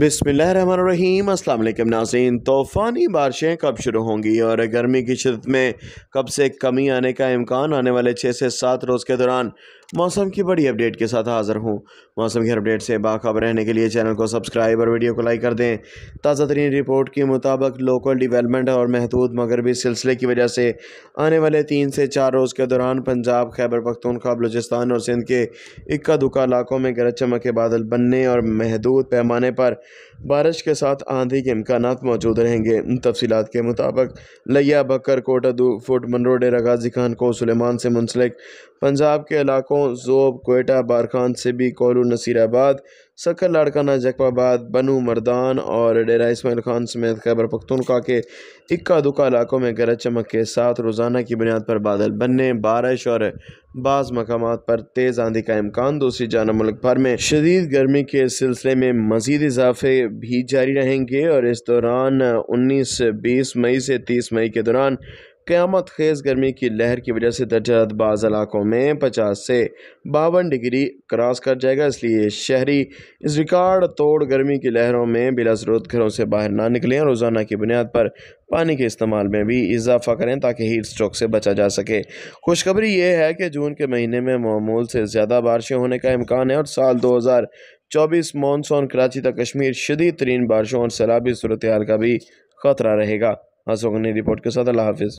बिसमीम अल्लाम नाजीन तूफ़ानी बारिशें कब शुरू होंगी और गर्मी की शदत में कब से कमी आने का इम्कान आने वाले छः से सात रोज़ के दौरान मौसम की बड़ी अपडेट के साथ हाज़िर हूँ मौसम की अपडेट से बाखब रहने के लिए चैनल को सब्सक्राइब और वीडियो को लाइक कर दें ताज़ा तरीन रिपोर्ट के मुताबिक लोकल डिवेलपमेंट और महदूद मगरबी सिलसिले की वजह से आने वाले तीन से चार रोज़ के दौरान पंजाब खैबर पख्तूनख्वा बलूचिस्तान और सिंध के इक्का दुक्का इलाकों में गरज चमक के बादल बनने और महदूद पैमाने पर बारिश के साथ आंधी के इम्कान मौजूद रहेंगे तफसीत के मुताबिक लिया बकर कोटा कोटदू फुट डेरा गाजी खान को सुलेमान से मुंसलिक पंजाब के इलाकों जोब कोयटा बारखान सिबी कोलू नसीराबाद सखर लाड़काना जकवाबाद बनू मरदान और डेरा इसमाइल खान समेत खैबर पख्तनखा के इक्का दुक्का इलाकों में गरज चमक के साथ रोज़ाना की बुनियाद पर बादल बनने बारिश और बाज़ मकाम पर तेज़ आंधी का इम्कान दूसरी जाना मुल्क भर में शदीद गर्मी के सिलसिले में मजीद इजाफे भी जारी रहेंगे और इस दौरान उन्नीस बीस मई से तीस मई के दौरान क़्यामत खेज़ गर्मी की लहर की वजह से दर्जरत बाज़ इलाक़ों में पचास से बावन डिग्री क्रॉस कर जाएगा इसलिए शहरी इस रिकॉर्ड तोड़ गर्मी की लहरों में बिला ज़रूरत घरों से बाहर ना निकलें और रोज़ाना की बुनियाद पर पानी के इस्तेमाल में भी इजाफा करें ताकि हीट स्ट्रोक से बचा जा सके खुशखबरी यह है कि जून के महीने में मामूल से ज़्यादा बारिशें होने का इम्कान है और साल दो हज़ार चौबीस मानसून कराची तक कश्मीर शदीद तरीन बारिशों और सैलाबी सूरत का भी खतरा रहेगा हाँ ने रिपोर्ट के साथ अल्लाह हाफिज़